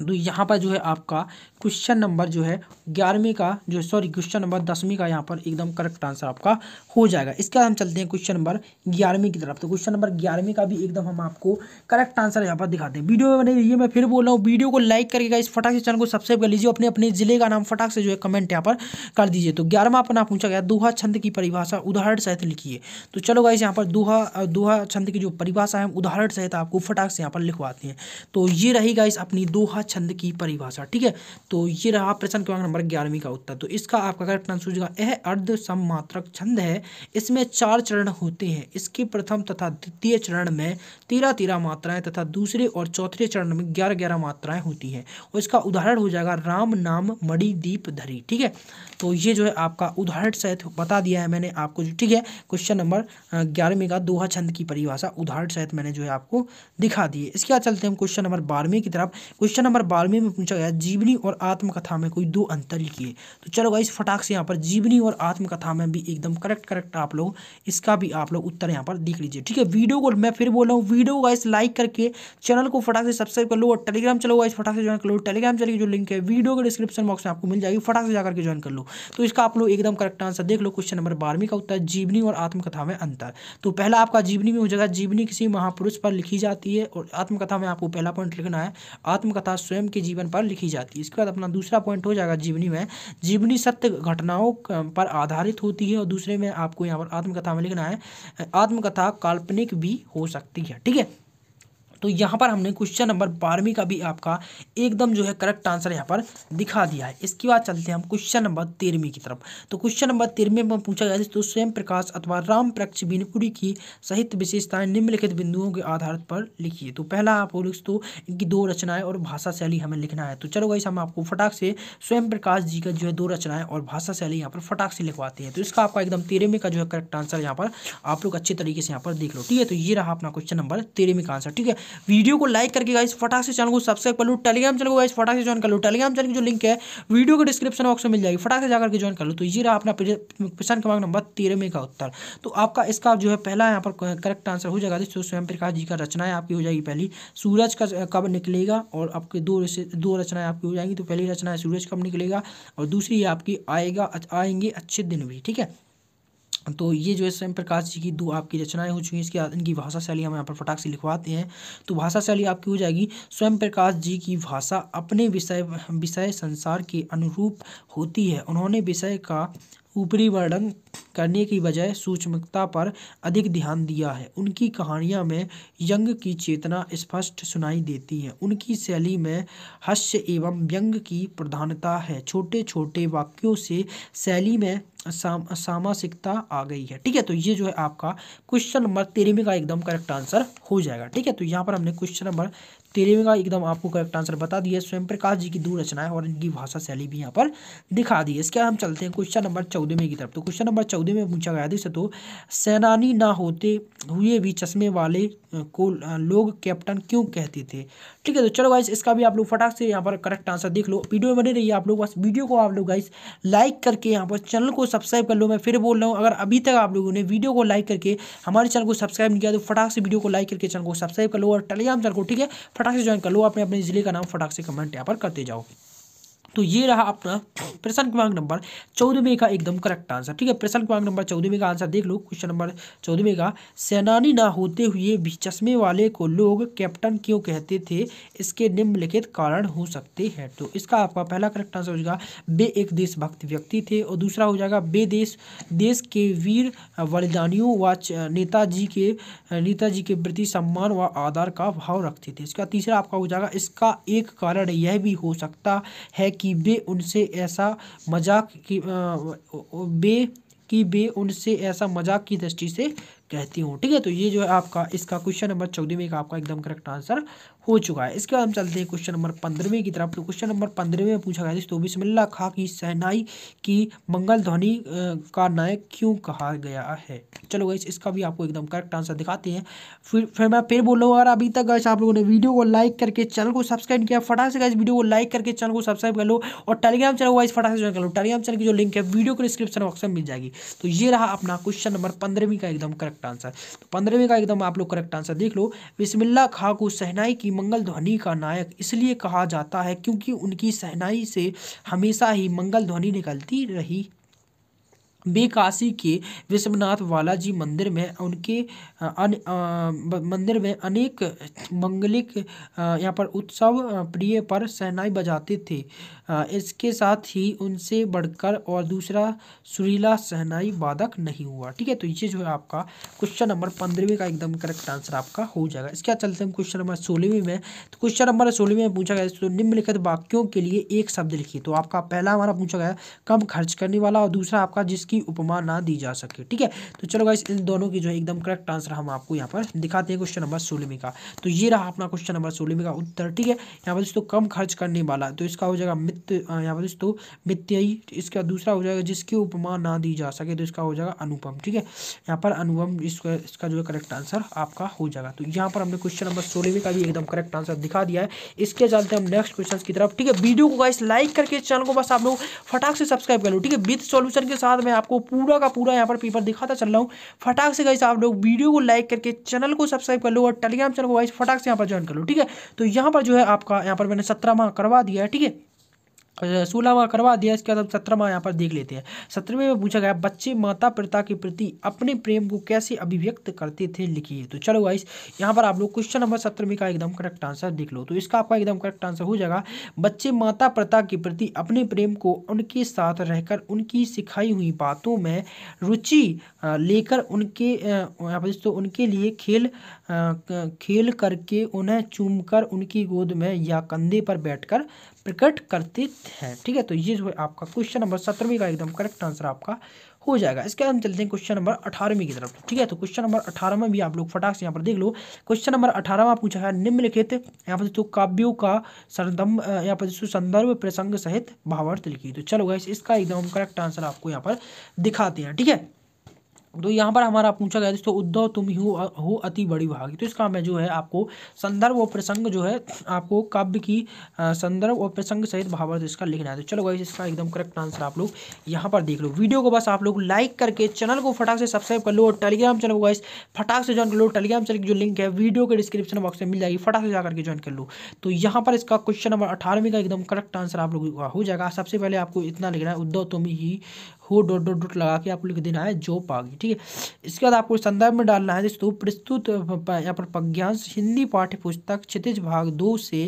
तो यहाँ पर जो है आपका क्वेश्चन नंबर जो है ग्यारहवीं का जो सॉरी क्वेश्चन नंबर दसवीं का यहाँ पर एकदम करेक्ट आंसर आपका हो जाएगा इसके बाद हम चलते हैं क्वेश्चन नंबर ग्यारहवीं की तरफ तो क्वेश्चन नंबर ग्यारहवीं का भी एकदम हम आपको करेक्ट आंसर यहाँ पर दिखाते हैं वीडियो में बने रहिए मैं फिर बोल रहा हूँ वीडियो को लाइक करिएगा इस फटाक से चैनल को सब्सक्राइब कर लीजिए अपने अपने जिले का नाम फटाक से जो है कमेंट यहाँ पर कर दीजिए तो ग्यारहवा अपना पूछा गया दोहा छंद की परिभाषा उदाहरण सहित लिखिए तो चलो गाइस यहाँ पर दोहा दोहा छंद की जो परिभाषा है उदाहरण सहित आपको फटाक से यहाँ पर लिखवाते हैं तो ये रही गाइस अपनी दोहा छंद की परिभाषा ठीक है तो तो ये रहा प्रश्न क्रमांक नंबर ग्यारहवीं का उत्तर तो इसका आपका करेक्ट आंसर होगा यह अर्ध सममात्रक छंद है इसमें चार चरण होते हैं इसके प्रथम तथा द्वितीय चरण में तेरह तेरह मात्राएं तथा दूसरे और चौथे चरण में ग्यारह ग्यारह मात्राएं होती हैं और इसका उदाहरण हो जाएगा राम नाम मणि दीप धरी ठीक है तो ये जो है आपका उदाहरण सहित बता दिया है मैंने आपको जो ठीक है क्वेश्चन नंबर ग्यारहवीं का दोहा छंद की परिभाषा उदाहरण सहित मैंने जो है आपको दिखा दिए इसके बाद चलते हम क्वेश्चन नंबर बारहवीं की तरफ क्वेश्चन नंबर बारहवीं में पूछा गया जीवनी और आत्मकथा में कोई दो अंतर लिखिए तो चलो गाइस फटाक से यहाँ पर जीवनी और आत्मकथा में भी एकदम करेक्ट करेक्ट आप लोग इसका भी आप लोग उत्तर यहाँ पर देख लीजिए ठीक है वीडियो को मैं फिर बोल रहा हूँ वीडियो गाइस लाइक करके चैनल को फटाक से सब्सक्राइब कर लो और टेलीग्राम चलो गाइस फटाक से ज्वाइन कर लो टेलीग्राम चलिए जो लिंक है वीडियो के डिस्क्रिप्शन बॉक्स में आपको मिल जाएगी फटाक से जाकर के ज्वाइन कर लो तो इसका आप लोग एकदम करेक्ट आंसर देख लो क्वेश्चन नंबर बारहवीं का उत्तर जीवनी और आत्मकथा में अंतर तो पहला आपका जीवनी में हो जाएगा जीवनी किसी महापुरुष पर लिखी जाती है और आत्मकथा में आपको पहला पॉइंट लिखना है आत्मकथा स्वयं के जीवन पर लिखी जाती है इसके बाद अपना दूसरा पॉइंट हो जाएगा जीवनी में जीवनी सत्य घटनाओं पर आधारित होती है और दूसरे में आपको यहाँ पर आत्मकथा में लिखना है आत्मकथा काल्पनिक भी हो सकती है ठीक है तो यहाँ पर हमने क्वेश्चन नंबर बारहवीं का भी आपका एकदम जो है करेक्ट आंसर यहाँ पर दिखा दिया है इसके बाद चलते हैं हम क्वेश्चन नंबर तेरहवीं की तरफ तो क्वेश्चन नंबर तेरहवीं में पूछा गया तो स्वयं प्रकाश अथवा राम प्रक्ष प्रक्षबीनपुरी की साहित्य विशेषताएं निम्नलिखित बिंदुओं के आधार पर लिखिए तो पहला आप दो इनकी दो रचनाएं और भाषा शैली हमें लिखना है तो चलो वही हम आपको फटाक से स्वयं प्रकाश जी का जो है दो रचनाएं और भाषा शैली यहाँ पर फटाक से लिखवाते हैं तो इसका आपका एकदम तेरहवीं का जो है करेक्ट आंसर यहाँ पर आप लोग अच्छे तरीके से यहाँ पर देख लो ठीक है तो ये रहा अपना क्वेश्चन नंबर तेरहवीं का आंसर ठीक है वीडियो को लाइक करके गाइस फटाक से चैनल को सब्सक्राइब कर लो टेलीग्राम चैनल को गाइस फटाक से ज्वाइन कर लो टेलीग्राम चैनल की जो लिंक है वीडियो के डिस्क्रिप्शन बॉक्स में मिल जाएगी फटाक से जाकर के ज्वाइन कर लो तो ये रहा अपना प्रश्न क्रमांक नंबर तेरह में का उत्तर तो आपका इसका जो है पहला यहाँ पर करेक्ट आंसर हो जाएगा जिससे तो स्वयं प्रकाश जी का रचनाएं आपकी हो जाएगी पहली सूरज का कब निकलेगा और आपके दो दो रचनाएं आपकी हो जाएंगी तो पहली रचना है सूरज कब निकलेगा और दूसरी आपकी आएगा आएंगे अच्छे दिन भी ठीक है तो ये जो है स्वयं प्रकाश जी की दो आपकी रचनाएं हो चुकी हैं इसके इनकी भाषा शैली हम यहाँ पर फटाक से लिखवाते हैं तो भाषा शैली आपकी हो जाएगी स्वयं प्रकाश जी की भाषा अपने विषय विषय संसार के अनुरूप होती है उन्होंने विषय का ऊपरी वर्णन करने की बजाय सूक्ष्मता पर अधिक ध्यान दिया है उनकी कहानियाँ में यंग की चेतना स्पष्ट सुनाई देती है उनकी शैली में हास्य एवं व्यंग की प्रधानता है छोटे छोटे वाक्यों से शैली में साम सामासिकता आ गई है ठीक है तो ये जो है आपका क्वेश्चन नंबर तेरहवें का एकदम करेक्ट आंसर हो जाएगा ठीक है तो यहाँ पर हमने क्वेश्चन नंबर तेरहवें का एकदम आपको करेक्ट आंसर बता दिया स्वयं प्रकाश जी की दूर रचनाएं और इनकी भाषा शैली भी यहाँ पर दिखा दी है इसके हम चलते हैं क्वेश्चन नंबर चौदहवें की तरफ तो क्वेश्चन नंबर चौदह में पूछा गया था तो सेनानी ना होते हुए भी चश्मे वाले को लोग कैप्टन क्यों कहते थे ठीक है तो चलो गाइस इसका भी आप लोग फटाक से यहाँ पर करेक्ट आंसर देख लो वीडियो में बने रहिए आप लोग बस वीडियो को आप लोग गाइस लाइक करके यहाँ पर चैनल को सब्सक्राइब कर लो मैं फिर बोल रहा हूँ अगर अभी तक आप लोगों ने वीडियो को लाइक करके हमारे चैनल को सब्सक्राइब नहीं किया तो फटाक से वीडियो को लाइक करके चैनल को सब्सक्राइब कर लो और टेलीग्राम चैनल को ठीक है फटाक से ज्वाइन कर लो अपने अपने जिले का नाम फटाक से कमेंट यहाँ पर करते जाओ तो ये रहा अपना प्रश्न क्रमांक नंबर चौदहवें का एकदम करेक्ट आंसर ठीक है प्रश्न क्रमांक नंबर चौदहवें का आंसर देख लो क्वेश्चन नंबर चौदहवें का सेनानी ना होते हुए भी चश्मे वाले को लोग कैप्टन क्यों कहते थे इसके निम्नलिखित कारण हो सकते हैं तो इसका आपका पहला करेक्ट आंसर हो जाएगा बे एक देशभक्त व्यक्ति थे और दूसरा हो जाएगा बे देश देश के वीर बलिदानियों व नेताजी के नेताजी के प्रति सम्मान व आदर का भाव रखते थे इसका तीसरा आपका हो जाएगा इसका एक कारण यह भी हो सकता है कि कि वे उनसे ऐसा मजाक की वे कि वे उनसे ऐसा मजाक की दृष्टि से कहती हूँ ठीक है तो ये जो है आपका इसका क्वेश्चन नंबर चौदहवें का आपका एकदम करेक्ट आंसर हो चुका है इसके बाद हम चलते हैं क्वेश्चन नंबर पंद्रहवें की तरफ तो क्वेश्चन नंबर पंद्रहवें में पूछा गया तो बिस्मिल्ला खां की सहनाई की मंगल ध्वनि का नायक क्यों कहा गया है चलो गई इसका भी आपको एकदम करेक्ट आंसर दिखाते हैं फिर फिर मैं फिर बोल रहा हूँ अगर अभी तक गए आप लोगों ने वीडियो को लाइक करके चैनल को सब्सक्राइब किया फटा से गए वीडियो को लाइक करके चैनल को सब्सक्राइब कर लो और टेलीग्राम चैनल वाइज फटा से ज्वाइन कर लो टेलीग्राम चैनल की जो लिंक है वीडियो को डिस्क्रिप्शन बॉक्स में मिल जाएगी तो ये रहा अपना क्वेश्चन नंबर पंद्रहवीं का एकदम करेक्ट करेक्ट आंसर तो पंद्रहवें का एकदम आप लोग करेक्ट आंसर देख लो बिस्मिल्ला खां को सहनाई की मंगल ध्वनि का नायक इसलिए कहा जाता है क्योंकि उनकी सहनाई से हमेशा ही मंगल ध्वनि निकलती रही बेकाशी काशी के विश्वनाथ बालाजी मंदिर में उनके मंदिर में अनेक मंगलिक यहाँ पर उत्सव प्रिय पर सहनाई बजाते थे इसके साथ ही उनसे बढ़कर और दूसरा सुरीला सहनाई वादक नहीं हुआ ठीक है तो ये जो है आपका क्वेश्चन नंबर पंद्रहवें का एकदम करेक्ट आंसर आपका हो जाएगा इसके बाद चलते हम क्वेश्चन नंबर सोलहवें में तो क्वेश्चन नंबर सोलहवें में पूछा गया तो निम्नलिखित वाक्यों के लिए एक शब्द लिखिए तो आपका पहला हमारा पूछा गया कम खर्च करने वाला और दूसरा आपका जिसकी की उपमा ना दी जा सके ठीक है तो चलो गाइस इन दोनों की जो है एकदम करेक्ट आंसर हम आपको यहाँ पर दिखाते हैं क्वेश्चन नंबर सोलह में का तो ये रहा अपना क्वेश्चन नंबर सोलह में का उत्तर ठीक है यहाँ पर दोस्तों कम खर्च करने वाला तो इसका हो जाएगा मित्त यहाँ पर दोस्तों मित्ययी इसका दूसरा हो जाएगा जिसकी उपमा ना दी जा सके तो इसका हो जाएगा अनुपम ठीक है यहाँ पर अनुपम इसका इसका जो है करेक्ट आंसर आपका हो जाएगा तो यहाँ पर हमने क्वेश्चन नंबर सोलह में का भी एकदम करेक्ट आंसर दिखा दिया है इसके चलते हम नेक्स्ट क्वेश्चन की तरफ ठीक है वीडियो को गाइस लाइक करके चैनल को बस आप लोग फटाक से सब्सक्राइब कर लो ठीक है विद सॉल्यूशन के साथ मैं आप आपको पूरा का पूरा यहाँ पर पेपर दिखाता चल रहा हूँ फटाक से गाइस आप लोग वीडियो को लाइक करके चैनल को सब्सक्राइब कर लो और टेलीग्राम चैनल को गाइस फटाक से यहाँ पर ज्वाइन कर लो ठीक है तो यहाँ पर जो है आपका यहाँ पर मैंने सत्रह माह करवा दिया है ठीक है सोलहवा करवा दिया इसके बाद हम सत्रहवा यहाँ पर देख लेते हैं सत्रहवें में पूछा गया बच्चे माता पिता के प्रति अपने प्रेम को कैसे अभिव्यक्त करते थे लिखिए तो चलो गाइस यहाँ पर आप लोग क्वेश्चन नंबर सत्रहवीं का एकदम करेक्ट आंसर देख लो तो इसका आपका एकदम करेक्ट आंसर हो जाएगा बच्चे माता पिता के प्रति अपने प्रेम को उनके साथ रहकर उनकी सिखाई हुई बातों में रुचि लेकर उनके यहाँ पर दोस्तों उनके लिए खेल खेल करके उन्हें चूमकर उनकी गोद में या कंधे पर बैठ प्रकट करते हैं ठीक है तो ये जो है आपका क्वेश्चन नंबर सत्रहवीं का एकदम करेक्ट आंसर आपका हो जाएगा इसके बाद हम चलते हैं क्वेश्चन नंबर अठारहवीं की तरफ ठीक है तो क्वेश्चन नंबर अठारह में भी आप लोग फटाक से यहाँ पर देख लो क्वेश्चन नंबर अठारह में पूछा है निम्नलिखित यहाँ पर जो काव्यों का सरदम यहाँ पर संदर्भ प्रसंग सहित भावार्थ लिखी तो चलो गाइस इसका एकदम करेक्ट आंसर आपको यहाँ पर दिखाते हैं ठीक है तो यहाँ पर हमारा पूछा गया दोस्तों उद्धव तुम ही हो, हो अति बड़ी भागी तो इसका मैं जो है आपको संदर्भ और प्रसंग जो है आपको काव्य की संदर्भ और प्रसंग सहित भावार्थ इसका लिखना है तो चलो गाइस इसका एकदम करेक्ट आंसर आप लोग यहाँ पर देख लो वीडियो को बस आप लोग लाइक करके चैनल को फटाक से सब्सक्राइब कर लो और टेलीग्राम चैनल को गाइस फटाक से ज्वाइन कर लो टेलीग्राम चैनल की जो लिंक है वीडियो के डिस्क्रिप्शन बॉक्स में मिल जाएगी फटाक से जाकर के ज्वाइन कर लो तो यहाँ पर इसका क्वेश्चन नंबर अठारहवीं का एकदम करेक्ट आंसर आप लोग हो जाएगा सबसे पहले आपको इतना लिखना है उद्धव तुम ही हु डोट डोट डोट लगा के आपको लिख देना है जो पागी ठीक है इसके बाद आपको संदर्भ में डालना है दोस्तों प्रस्तुत यहाँ पर प्रज्ञांश हिंदी पाठ्य पुस्तक क्षितिज भाग दो से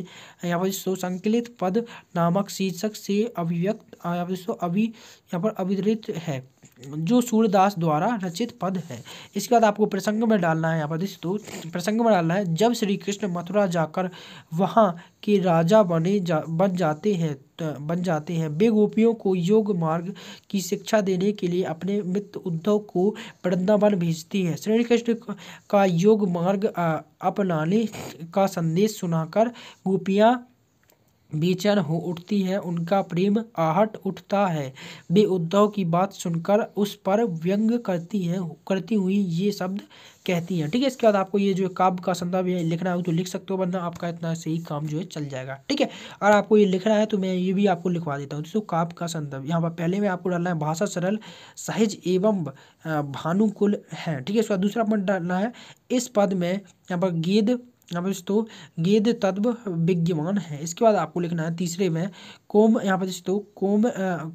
यहाँ पर दोस्तों संकलित पद नामक शीर्षक से अभिव्यक्त यहाँ पर अभी यहाँ पर अभिदृत है जो सूर्यदास द्वारा रचित पद है इसके बाद आपको प्रसंग में डालना है यहाँ पर तो प्रसंग में डालना है जब श्री कृष्ण मथुरा जाकर वहाँ के राजा बने जा बन जाते हैं बन जाते हैं वे गोपियों को योग मार्ग की शिक्षा देने के लिए अपने मित्र उद्धव को वृंदावन भेजती है श्री कृष्ण का योग मार्ग अपनाने का संदेश सुनाकर गोपियाँ बेचैन हो उठती है उनका प्रेम आहट उठता है वे उद्धव की बात सुनकर उस पर व्यंग करती हैं करती हुई ये शब्द कहती हैं ठीक है इसके बाद आपको ये जो काव्य का संदर्भ है लिखना हो तो लिख सकते हो वरना आपका इतना सही काम जो है चल जाएगा ठीक है अगर आपको ये लिखना है तो मैं ये भी आपको लिखवा देता हूँ दोस्तों काव्य का संदर्भ यहाँ पर पहले में आपको डालना है भाषा सरल सहज एवं भानुकुल है ठीक है इसके बाद दूसरा पॉइंट डालना है इस पद में यहाँ पर गेद यहाँ पर दोस्तों गेद तत्व विज्ञान है इसके बाद आपको लिखना है तीसरे में कोम यहाँ पर दोस्तों कोम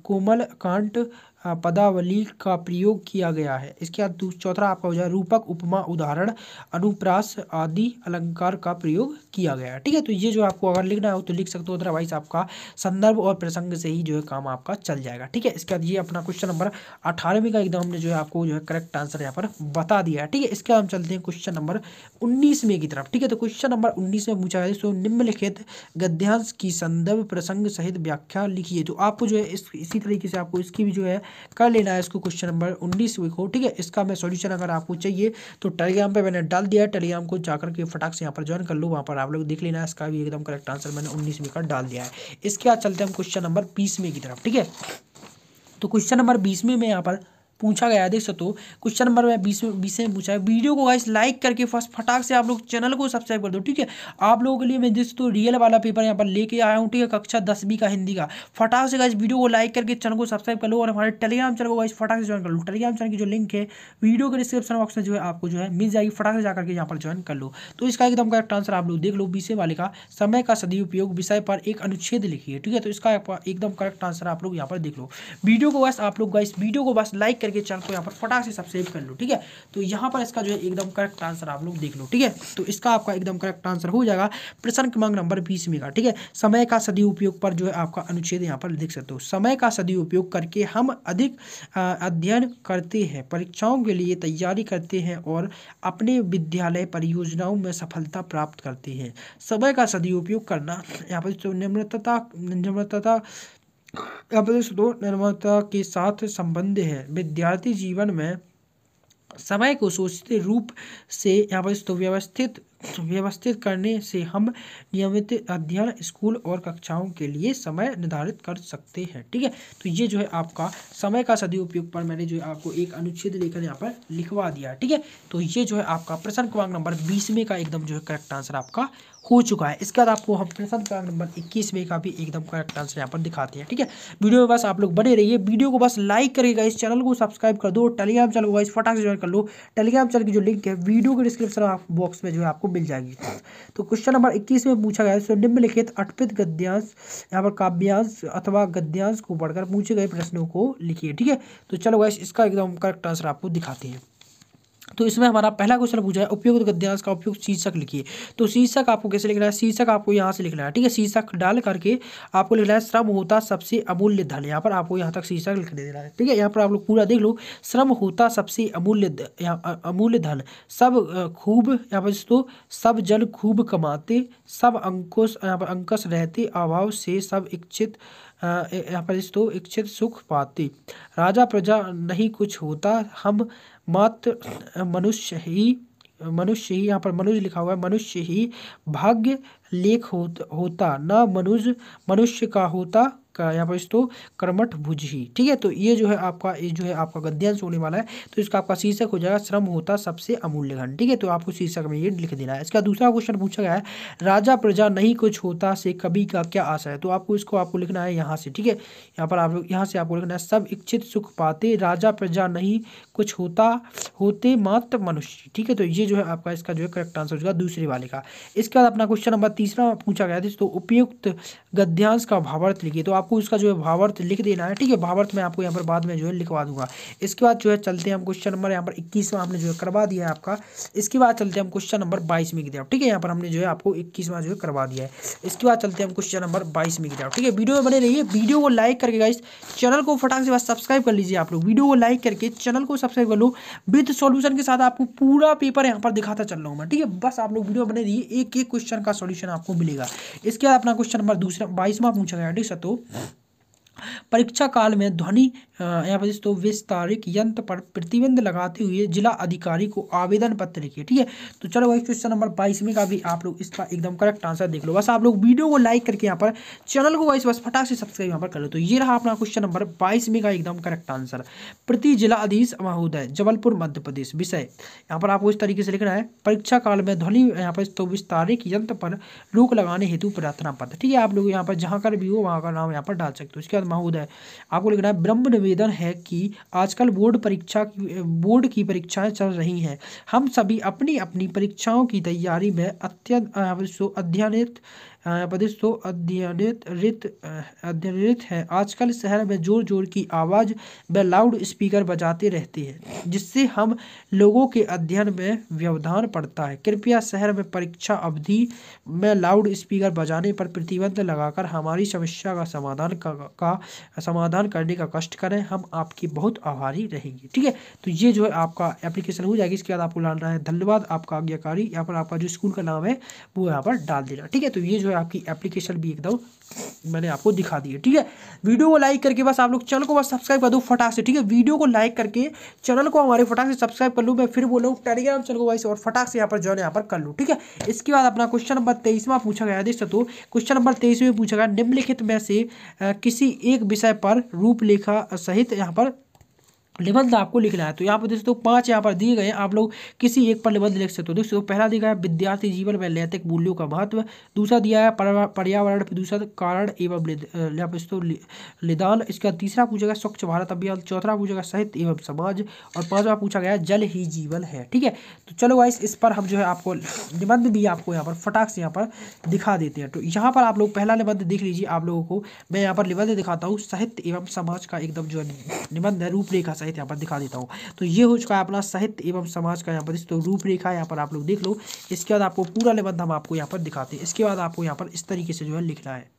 कोमल कांट हाँ, पदावली का प्रयोग किया गया है इसके बाद चौथा आपका हो जाए रूपक उपमा उदाहरण अनुप्रास आदि अलंकार का प्रयोग किया गया है ठीक है तो ये जो आपको अगर लिखना हो तो लिख सकते हो अदरवाइज आपका संदर्भ और प्रसंग से ही जो है काम आपका चल जाएगा ठीक है इसके बाद ये अपना क्वेश्चन नंबर अठारहवीं का एकदम हमने जो है आपको जो है करेक्ट आंसर यहाँ पर बता दिया है ठीक है इसके बाद हम चलते हैं क्वेश्चन नंबर उन्नीसवें की तरफ ठीक है तो क्वेश्चन नंबर उन्नीस में पूछा गया निम्नलिखित गद्यांश की संदर्भ प्रसंग सहित व्याख्या लिखी है तो आपको जो है इसी तरीके से आपको इसकी भी जो है कर लेना है इसको क्वेश्चन नंबर उन्नीस को ठीक है इसका मैं सोल्यूशन अगर आपको चाहिए तो टेलीग्राम पर मैंने डाल दिया टेलीग्राम को जाकर के फटाक से यहाँ पर ज्वाइन कर लूँ वहाँ पर आप लोग देख लेना इसका भी एकदम करेक्ट आंसर मैंने उन्नीसवीं का डाल दिया है इसके बाद चलते हैं हम क्वेश्चन नंबर बीसवीं की तरफ ठीक है तो क्वेश्चन नंबर बीसवें में यहाँ पर पूछा गया देख सकते हो क्वेश्चन नंबर में बीस में बीस में पूछा है वीडियो को गाइस लाइक करके फर्स्ट फटाक से आप लोग चैनल को सब्सक्राइब कर दो ठीक है आप लोगों के लिए मैं देख सकते रियल वाला पेपर यहाँ पर लेके आया हूँ ठीक है कक्षा दसवीं का हिंदी का फटाक से गाइस वीडियो को लाइक करके चैनल को सब्सक्राइब कर लो और हमारे टेलीग्राम चैनल को गाइस फटाक से ज्वाइन कर लो टेलीग्राम चैनल की जो लिंक है वीडियो के डिस्क्रिप्शन बॉक्स में जो है आपको जो है मिल जाएगी फटाक से जाकर के यहाँ पर ज्वाइन कर लो तो इसका एकदम करेक्ट आंसर आप लोग देख लो विषय वाले का समय का सदुपयोग विषय पर एक अनुच्छेद लिखिए ठीक है तो इसका एकदम करेक्ट आंसर आप लोग यहाँ पर देख लो वीडियो को बस आप लोग गाइस वीडियो को बस लाइक करके करके चैनल को यहाँ पर फटाक से सब सेव कर लो ठीक है तो यहाँ पर इसका जो है एकदम करेक्ट आंसर आप लोग देख लो ठीक है तो इसका आपका एकदम करेक्ट आंसर हो जाएगा प्रश्न क्रमांक नंबर बीस में का ठीक है समय का सदुपयोग पर जो है आपका अनुच्छेद यहाँ पर देख सकते हो समय का सदुपयोग करके हम अधिक अध्ययन करते हैं परीक्षाओं के लिए तैयारी करते हैं और अपने विद्यालय परियोजनाओं में सफलता प्राप्त करते हैं समय का सदुपयोग करना यहाँ पर निम्रता निम्रता अपने निर्मता के साथ संबंध है विद्यार्थी जीवन में समय को सोचित रूप से यहाँ पर तो व्यवस्थित व्यवस्थित करने से हम नियमित अध्ययन स्कूल और कक्षाओं के लिए समय निर्धारित कर सकते हैं ठीक है तो ये जो है आपका समय का सदुपयोग पर मैंने जो है आपको एक अनुच्छेद लेकर यहाँ पर लिखवा दिया ठीक है तो ये जो है आपका प्रश्न क्रमांक नंबर बीसवें का एकदम जो है करेक्ट आंसर आपका हो चुका है इसके बाद आपको हम प्रश्न क्रमांक नंबर इक्कीस में का भी एकदम करेक्ट आंसर यहाँ पर दिखाते हैं ठीक है वीडियो में बस आप लोग बने रहिए वीडियो को बस लाइक करेगा इस चैनल को सब्सक्राइब कर दो टेलीग्राम चैनल को इस फटाक से ज्वाइन कर लो टेलीग्राम चैनल की जो लिंक है वीडियो के डिस्क्रिप्शन बॉक्स में जो है आपको मिल जाएगी तो क्वेश्चन नंबर इक्कीस में पूछा गया है निम्नलिखित अटपित गद्यांश यहाँ पर काव्यांश अथवा गद्यांश को पढ़कर पूछे गए प्रश्नों को लिखिए ठीक है तो चलो वैसे इसका एकदम करेक्ट आंसर आपको दिखाते हैं तो इसमें हमारा पहला क्वेश्चन पूछा है उपयुक्त गद्यांश का उपयुक्त शीर्षक लिखिए तो शीर्षक आपको कैसे लिखना है शीर्षक आपको यहाँ से लिखना है ठीक है शीर्षक डाल करके आपको लिखना है श्रम होता सबसे अमूल्य धन यहाँ पर आपको यहाँ तक शीर्षक लिख देना है ठीक है यहाँ पर आप लोग पूरा देख लो श्रम होता सबसे अमूल्य अमूल्य धन सब खूब यहाँ पर दोस्तों सब जन खूब कमाते सब अंकुश यहाँ पर अंकश रहते अभाव से सब इच्छित तो इच्छित सुख पाती राजा प्रजा नहीं कुछ होता हम मात्र मनुष्य ही मनुष्य ही यहाँ पर मनुष्य लिखा हुआ है मनुष्य ही भाग्य लेख होता न मनुष्य मनुष्य का होता का यहाँ पर तो कर्मठ ही ठीक है तो ये जो है आपका ये जो है आपका गद्यांश होने वाला है तो इसका आपका शीर्षक हो जाएगा श्रम होता सबसे अमूल्य घन ठीक है तो आपको शीर्षक में ये लिख देना है इसका दूसरा क्वेश्चन पूछा गया है राजा प्रजा नहीं कुछ होता से कभी का क्या आशा है तो आपको इसको आपको लिखना है यहाँ से ठीक है यहाँ पर आप लोग यहाँ से आपको लिखना है सब इच्छित सुख पाते राजा प्रजा नहीं कुछ होता होते मात्र मनुष्य ठीक है तो ये जो है आपका इसका जो है करेक्ट आंसर हो जाएगा दूसरे वाले का इसके बाद अपना क्वेश्चन नंबर तीसरा पूछा गया था तो उपयुक्त गद्यांश का भावार्थ लिखिए तो आप आपको इसका जो है भावार्थ लिख देना है ठीक है भावार्थ मैं आपको यहाँ पर बाद में जो है लिखवा दूंगा इसके बाद जो है चलते हैं हम क्वेश्चन नंबर यहाँ पर इक्कीसवां हमने जो है करवा दिया है आपका इसके बाद चलते हैं हम क्वेश्चन नंबर बाईस में की ठीक है यहाँ पर हमने जो है आपको इक्कीसवां जो है करवा दिया है इसके बाद चलते हैं हम क्वेश्चन नंबर बाईस में की ठीक है वीडियो में बने रहिए वीडियो को लाइक करके गाइस चैनल को फटाक से बस सब्सक्राइब कर लीजिए आप लोग वीडियो को लाइक करके चैनल को सब्सक्राइब कर लो विद सोल्यूशन के साथ आपको पूरा पेपर यहाँ पर दिखाता चल रहा हूँ मैं ठीक है बस आप लोग वीडियो बने रहिए एक एक क्वेश्चन का सोल्यूशन आपको मिलेगा इसके बाद अपना क्वेश्चन नंबर दूसरा बाईसवा पूछा गया ठीक है तो huh? [LAUGHS] परीक्षा काल में ध्वनि यहाँ पर दोस्तों विस्तारिक यंत्र पर प्रतिबंध लगाते हुए जिला अधिकारी को आवेदन पत्र लिखे ठीक है तो चलो वही क्वेश्चन नंबर बाईस में का भी आप लोग इसका एकदम करेक्ट आंसर देख लो बस आप लोग वीडियो को लाइक करके यहाँ पर चैनल को वाइस बस फटाक से सब्सक्राइब यहाँ पर कर लो तो ये रहा अपना क्वेश्चन नंबर बाईस में का एकदम करेक्ट आंसर प्रति जिला अधीश महोदय जबलपुर मध्य प्रदेश विषय यहाँ पर आपको इस तरीके से लिखना है परीक्षा काल में ध्वनि यहाँ पर तो विस्तारिक यंत्र पर रोक लगाने हेतु प्रार्थना पत्र ठीक है आप लोग यहाँ पर जहाँ कर भी हो वहाँ का नाम यहाँ पर डाल सकते हो उसके बाद महोदय आपको लिखना है ब्रह्म निवेदन है कि आजकल बोर्ड परीक्षा बोर्ड की परीक्षाएं चल रही हैं हम सभी अपनी अपनी परीक्षाओं की तैयारी में अत्यंत अध्ययनित प्रदेश तो अध्ययनित अध्ययनित है आजकल शहर में ज़ोर ज़ोर की आवाज़ व लाउड स्पीकर बजाते रहते हैं जिससे हम लोगों के अध्ययन में व्यवधान पड़ता है कृपया शहर में परीक्षा अवधि में लाउड स्पीकर बजाने पर प्रतिबंध लगाकर हमारी समस्या का समाधान का, का समाधान करने का कष्ट करें हम आपकी बहुत आभारी रहेंगे ठीक है तो ये जो है आपका एप्लीकेशन हो जाएगी इसके बाद आपको लाना है धन्यवाद आपका आज्ञाकारी यहाँ पर आपका जो स्कूल का नाम है वो यहाँ पर डाल देना ठीक है तो ये जो है है आपकी एप्लीकेशन भी एकदम मैंने आपको दिखा दी है ठीक है वीडियो को लाइक करके बस आप लोग चैनल को बस सब्सक्राइब कर दो फटाक से ठीक है वीडियो को लाइक करके चैनल को हमारे फटाक से सब्सक्राइब कर लूँ मैं फिर बोलूँ टेलीग्राम चैनल को वाइस और फटाक से यहाँ पर ज्वाइन यहाँ पर कर लूँ ठीक है इसके बाद अपना क्वेश्चन नंबर तेईसवा पूछा गया देख सतो क्वेश्चन नंबर तेईस में पूछा गया निम्नलिखित में से किसी एक विषय पर रूपलेखा सहित यहाँ पर निबंध तो आपको लिखना है तो यहाँ पर दोस्तों पांच यहाँ पर दिए गए हैं आप लोग किसी एक पर निबंध लिख सकते हो दोस्तों पहला दिया है विद्यार्थी जीवन में नैतिक मूल्यों का महत्व दूसरा दिया है पर्यावरण प्रदूषण कारण एवं दोस्तों निदान इसका तीसरा पूछा गया स्वच्छ भारत अभियान चौथा पूछा गया साहित्य एवं समाज और पाँचवा पूछा गया जल ही जीवन है ठीक है तो चलो वाइस इस पर हम जो है आपको निबंध भी आपको यहाँ पर फटाक से यहाँ पर दिखा देते हैं तो यहाँ पर आप लोग पहला निबंध देख लीजिए आप लोगों को मैं यहाँ पर निबंध दिखाता हूँ साहित्य एवं समाज का एकदम जो निबंध है रूपरेखा सहित यहाँ पर दिखा देता हूँ तो ये हो चुका है अपना साहित्य एवं समाज का यहाँ पर इस तो रूपरेखा यहाँ पर आप लोग देख लो इसके बाद आपको पूरा निबंध हम आपको यहाँ पर दिखाते हैं इसके बाद आपको यहाँ पर इस तरीके से जो है लिखना है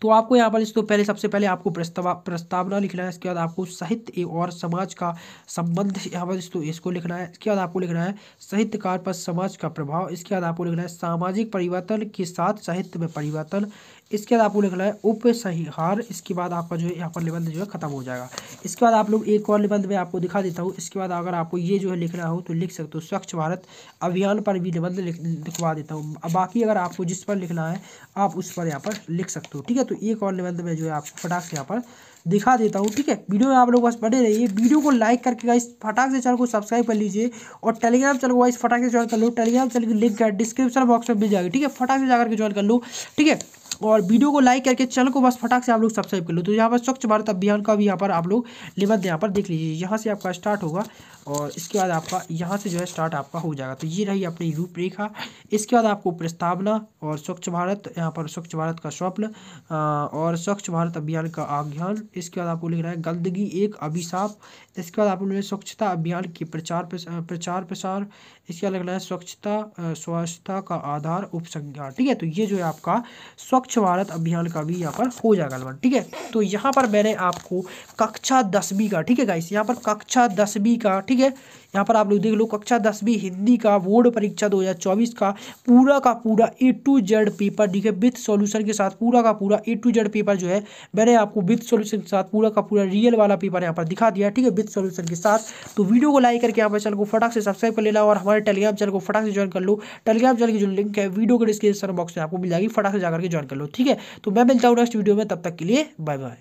तो आपको यहाँ पर इस तो पहले सबसे पहले आपको प्रस्ताव प्रस्तावना लिखना है इसके बाद आपको साहित्य और समाज का संबंध यहाँ पर इस तो इसको लिखना है इसके बाद आपको लिखना है साहित्यकार पर समाज का प्रभाव इसके बाद आपको लिखना है सामाजिक परिवर्तन के साथ साहित्य में परिवर्तन इसके बाद आपको लिखना है उपसंहार इसके बाद आपका जो है यहाँ पर निबंध जो है खत्म हो जाएगा इसके बाद आप लोग एक और निबंध में आपको दिखा देता हूँ इसके बाद अगर आपको ये जो है लिखना हो तो लिख सकते हो स्वच्छ भारत अभियान पर भी निबंध लिखवा देता हूँ बाकी अगर आपको जिस पर लिखना है आप उस पर यहाँ पर लिख सकते हो ठीक है तो एक और निबंध में जो है आपको फटाक से यहाँ पर दिखा देता हूँ ठीक है वीडियो में आप लोग बस बने रहिए वीडियो को लाइक करके गाइस फटाक से चैनल को सब्सक्राइब कर लीजिए और टेलीग्राम चैनल को गाइस फटाक से ज्वाइन कर लो टेलीग्राम चैनल की लिंक डिस्क्रिप्शन बॉक्स में मिल जाएगी ठीक है फटाक से जाकर के ज्वाइन कर लो ठीक है और वीडियो को लाइक करके चैनल को बस फटाक से आप लोग सब्सक्राइब कर लो तो यहाँ पर स्वच्छ भारत अभियान का भी यहाँ पर आप लोग निबंध यहाँ पर देख लीजिए यहाँ से आपका स्टार्ट होगा और इसके बाद आपका यहाँ से जो है स्टार्ट आपका हो जाएगा तो ये रही अपनी रूपरेखा इसके बाद आपको प्रस्तावना और स्वच्छ भारत यहाँ पर स्वच्छ भारत का स्वप्न और स्वच्छ भारत अभियान का आज्ञान इसके बाद आपको लिख रहा है गंदगी एक अभिशाप इसके बाद आप लोग स्वच्छता अभियान के प्रचार प्रचार प्रसार इसके बाद लिख रहा है स्वच्छता स्वच्छता का आधार उपसंज्ञा ठीक है तो ये जो है आपका स्वच्छ स्वच्छ भारत अभियान का भी यहाँ पर हो जाएगा अलवर ठीक है तो यहाँ पर मैंने आपको कक्षा दसवीं का ठीक है गाइस यहाँ पर कक्षा दसवीं का ठीक है यहाँ पर आप लोग देख लो कक्षा दसवीं हिंदी का बोर्ड परीक्षा 2024 का पूरा का पूरा ए टू जेड पेपर ठीक है विथ सॉल्यूशन के साथ पूरा का पूरा ए टू जेड पेपर जो है मैंने आपको विथ सॉल्यूशन के साथ पूरा का पूरा रियल वाला पेपर यहाँ पर दिखा दिया ठीक है विथ सॉल्यूशन के साथ तो वीडियो को लाइक करके यहाँ पर चैनल को फटाक से सब्सक्राइब कर लेना और हमारे टेलीग्राम चैनल को फटाक से ज्वाइन कर लो टेलीग्राम चैनल की जो लिंक है वीडियो के डिस्क्रिप्शन बॉक्स में आपको मिल जाएगी फटाक से जाकर के ज्वाइन कर लो ठीक है तो मैं मिलता हूँ नेक्स्ट वीडियो में तब तक के लिए बाय बाय